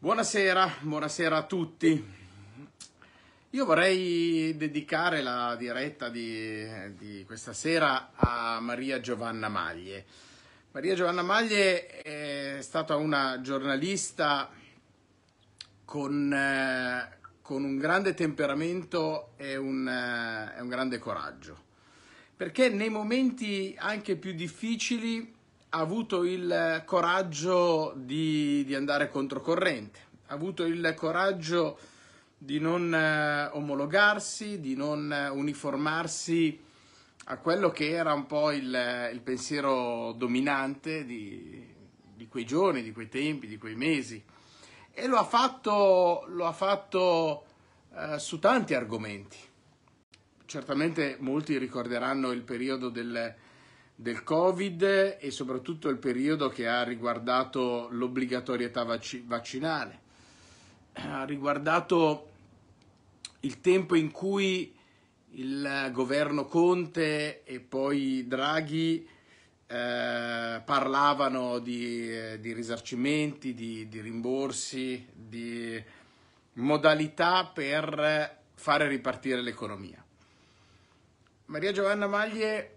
Buonasera, buonasera a tutti. Io vorrei dedicare la diretta di, di questa sera a Maria Giovanna Maglie. Maria Giovanna Maglie è stata una giornalista con, eh, con un grande temperamento e un, eh, un grande coraggio, perché nei momenti anche più difficili ha avuto il coraggio di, di andare controcorrente, ha avuto il coraggio di non eh, omologarsi, di non eh, uniformarsi a quello che era un po' il, eh, il pensiero dominante di, di, quei giorni, di quei tempi, di quei mesi. E lo ha fatto, lo ha fatto eh, su tanti argomenti. Certamente molti ricorderanno il periodo del del Covid e soprattutto il periodo che ha riguardato l'obbligatorietà vac- vaccinale, ha riguardato il tempo in cui il governo Conte e poi Draghi eh, parlavano di, eh, di risarcimenti, di, di rimborsi, di modalità per fare ripartire l'economia. Maria Giovanna Maglie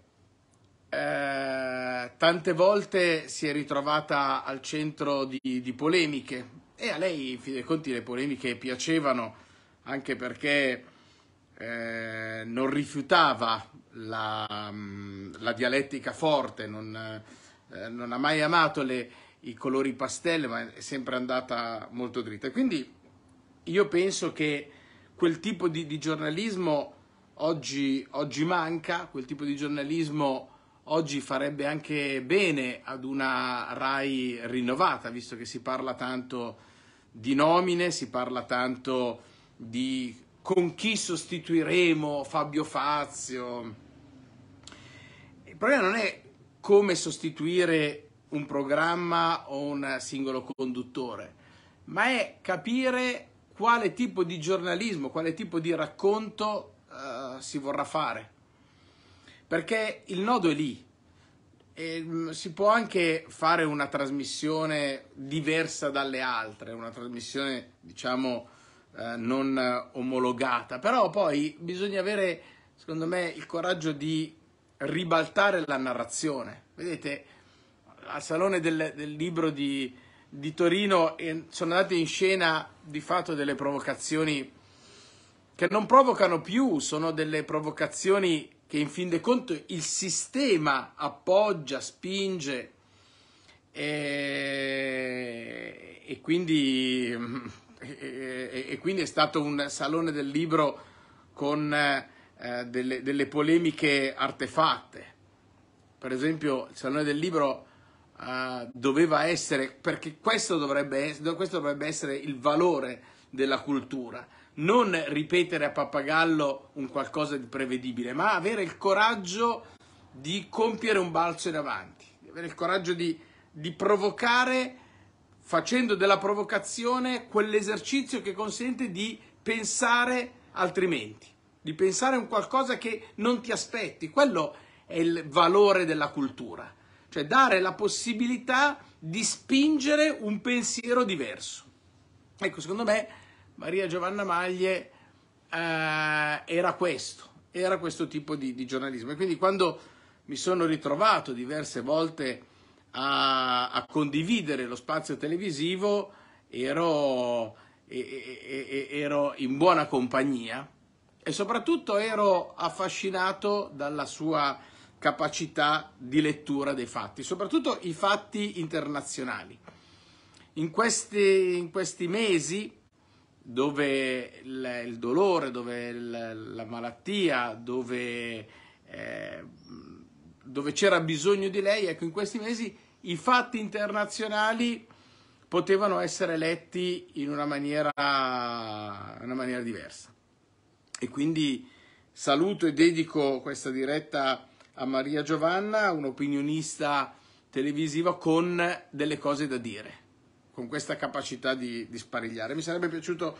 eh, tante volte si è ritrovata al centro di, di polemiche e a lei, in fin dei conti, le polemiche piacevano anche perché eh, non rifiutava la, mm, la dialettica forte, non, eh, non, ha mai amato le, i colori pastelli, ma è sempre andata molto dritta. Quindi io penso che quel tipo di, di giornalismo oggi, oggi, manca, quel tipo di giornalismo oggi farebbe anche bene ad una RAI rinnovata, visto che si parla tanto di nomine, si parla tanto di con chi sostituiremo Fabio Fazio. Il problema non è come sostituire un programma o un singolo conduttore, ma è capire quale tipo di giornalismo, quale tipo di racconto uh, si vorrà fare perché il nodo è lì. E mm, si può anche fare una trasmissione diversa dalle altre, una trasmissione diciamo eh, non omologata, però poi bisogna avere secondo me il coraggio di ribaltare la narrazione. Vedete, al Salone del, del Libro di, di Torino eh, sono andate in scena di fatto delle provocazioni che non provocano più, sono delle provocazioni che in fin dei conti il sistema appoggia, spinge e, e, quindi, e, e, quindi, è stato un salone del libro con eh, delle, delle, polemiche artefatte. Per esempio il salone del libro eh, doveva essere, perché questo dovrebbe, questo dovrebbe essere il valore della cultura, non ripetere a pappagallo un qualcosa di prevedibile, ma avere il coraggio di compiere un balzo in avanti, di avere il coraggio di, di provocare, facendo della provocazione quell'esercizio che consente di pensare altrimenti, di pensare un qualcosa che non ti aspetti. Quello è il valore della cultura, cioè dare la possibilità di spingere un pensiero diverso. Ecco, secondo me Maria Giovanna Maglie eh, era questo, era questo tipo di, di, giornalismo. E quindi quando mi sono ritrovato diverse volte a, a condividere lo spazio televisivo, ero, e, e, ero in buona compagnia e soprattutto ero affascinato dalla sua capacità di lettura dei fatti, soprattutto i fatti internazionali. In questi, in questi mesi dove il, il dolore, dove il, la malattia, dove, eh, dove c'era bisogno di lei, ecco, in questi mesi i fatti internazionali potevano essere letti in una maniera, una maniera diversa. E quindi saluto e dedico questa diretta a Maria Giovanna, un'opinionista televisiva con delle cose da dire con questa capacità di, di sparigliare. Mi sarebbe piaciuto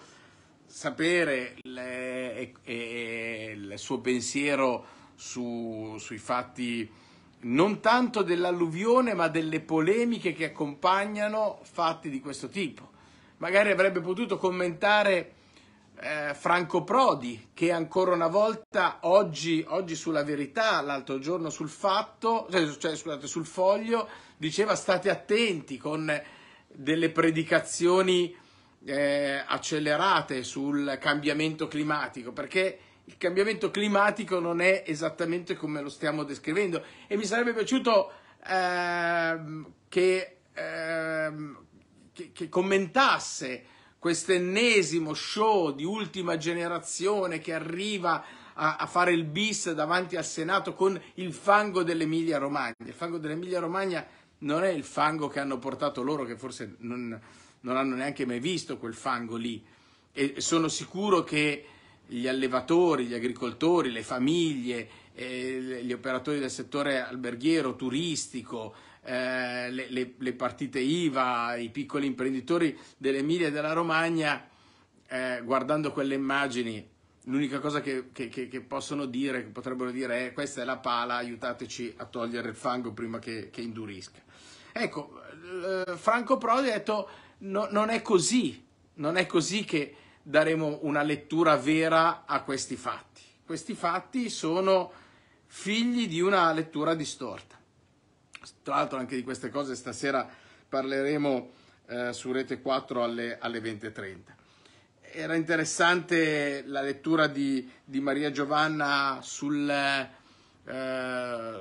sapere le, e, e, il suo pensiero su, sui fatti non tanto dell'alluvione ma delle polemiche che accompagnano fatti di questo tipo. Magari avrebbe potuto commentare eh, Franco Prodi che ancora una volta oggi, oggi sulla verità, l'altro giorno sul fatto, cioè, cioè scusate, sul foglio, diceva state attenti con delle predicazioni eh, accelerate sul cambiamento climatico, perché il cambiamento climatico non è esattamente come lo stiamo descrivendo e mi sarebbe piaciuto eh, che, eh, che, che commentasse quest'ennesimo show di ultima generazione che arriva a, a, fare il bis davanti al Senato con il fango dell'Emilia Romagna. Il fango dell'Emilia Romagna è non è il fango che hanno portato loro, che forse non, non hanno neanche mai visto quel fango lì. E sono sicuro che gli allevatori, gli agricoltori, le famiglie, eh, gli operatori del settore alberghiero, turistico, eh, le, le, le, partite IVA, i piccoli imprenditori dell'Emilia e della Romagna, eh, guardando quelle immagini, l'unica cosa che, che, che, possono dire, che potrebbero dire è questa è la pala, aiutateci a togliere il fango prima che, che indurisca. Ecco, eh, Franco Prodi ha detto no, non è così, non è così che daremo una lettura vera a questi fatti. Questi fatti sono figli di una lettura distorta. Tra l'altro anche di queste cose stasera parleremo eh, su Rete 4 alle, alle 20.30. Era interessante la lettura di, di Maria Giovanna sul, eh,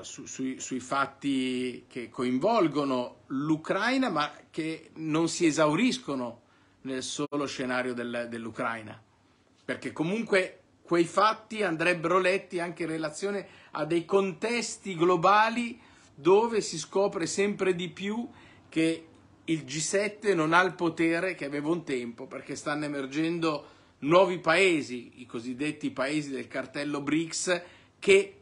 su, sui, sui fatti che coinvolgono l'Ucraina ma che non si esauriscono nel solo scenario del, dell'Ucraina, perché comunque quei fatti andrebbero letti anche in relazione a dei contesti globali dove si scopre sempre di più che il G7 non ha il potere che aveva un tempo, perché stanno emergendo nuovi paesi, i cosiddetti paesi del cartello BRICS, che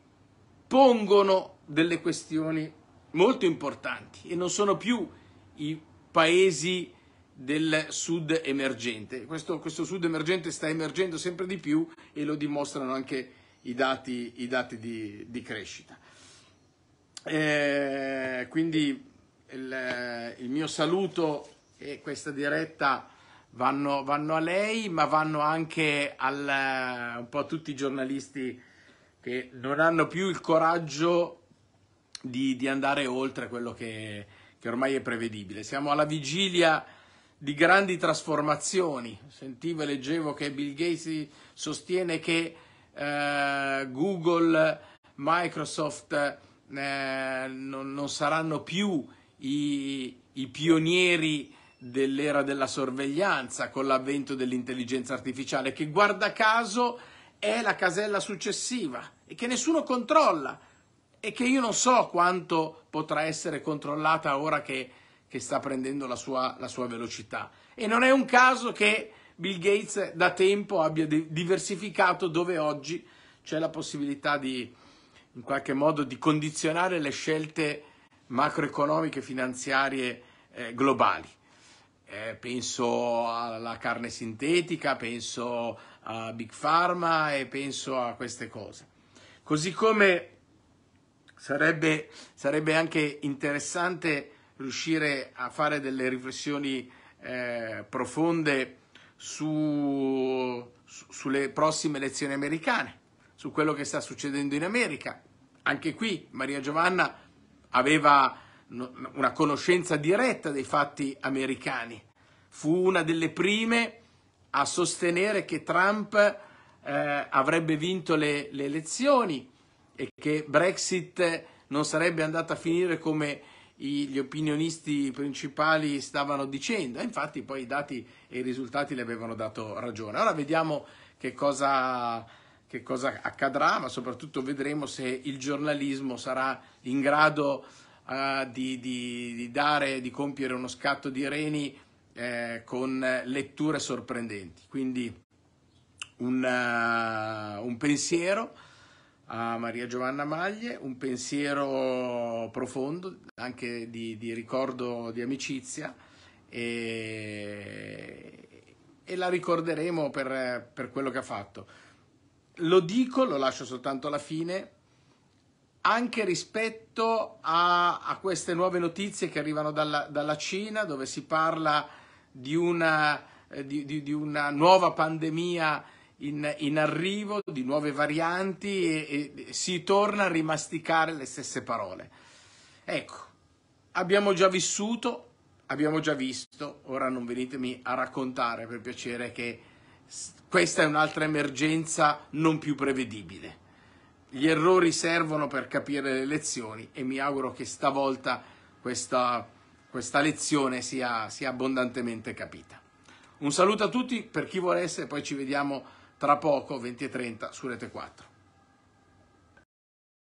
pongono delle questioni molto importanti e non sono più i paesi del sud emergente. Questo, questo sud emergente sta emergendo sempre di più e lo dimostrano anche i dati, i dati di, di, crescita. Eh, quindi il, il, mio saluto e questa diretta vanno, vanno a lei, ma vanno anche al, un po' a tutti i giornalisti che non hanno più il coraggio di, di andare oltre quello che, che ormai è prevedibile. Siamo alla vigilia di grandi trasformazioni. Sentivo e leggevo che Bill Gates sostiene che eh, Google, Microsoft eh, non, non, saranno più i, i, pionieri dell'era della sorveglianza con l'avvento dell'intelligenza artificiale, che guarda caso è la casella successiva e che nessuno controlla e che io non so quanto potrà essere controllata ora che, che sta prendendo la sua, la sua velocità. E non è un caso che Bill Gates da tempo abbia diversificato dove oggi c'è la possibilità di, in qualche modo, di condizionare le scelte macroeconomiche, finanziarie eh, globali. Eh, penso alla carne sintetica, penso a Big Pharma e penso a queste cose. Così come sarebbe, sarebbe anche interessante riuscire a fare delle riflessioni eh, profonde su, su, sulle prossime elezioni americane, su quello che sta succedendo in America. Anche qui Maria Giovanna aveva una conoscenza diretta dei fatti americani. Fu una delle prime a sostenere che Trump eh, avrebbe vinto le, le, elezioni e che Brexit non sarebbe andata a finire come i, gli opinionisti principali stavano dicendo. Infatti poi i dati e i risultati le avevano dato ragione. Ora vediamo che cosa, che cosa accadrà, ma soprattutto vedremo se il giornalismo sarà in grado uh, di, di, di, dare, di compiere uno scatto di reni eh, con letture sorprendenti. Quindi una, eh, un pensiero a Maria Giovanna Maglie, un pensiero profondo, anche di, di ricordo di amicizia, e, e la ricorderemo per, per, quello che ha fatto. Lo dico, lo lascio soltanto alla fine, anche rispetto a, a queste nuove notizie che arrivano dalla, dalla Cina, dove si parla di una, eh, di, di, di una nuova pandemia in, in, arrivo, di nuove varianti e, e si torna a rimasticare le stesse parole. Ecco, abbiamo già vissuto, abbiamo già visto, ora non venitemi a raccontare per piacere che questa è un'altra emergenza non più prevedibile. Gli errori servono per capire le lezioni e mi auguro che stavolta questa questa lezione sia, sia abbondantemente capita. Un saluto a tutti per chi volesse, poi ci vediamo tra poco, 20.30 su Rete 4.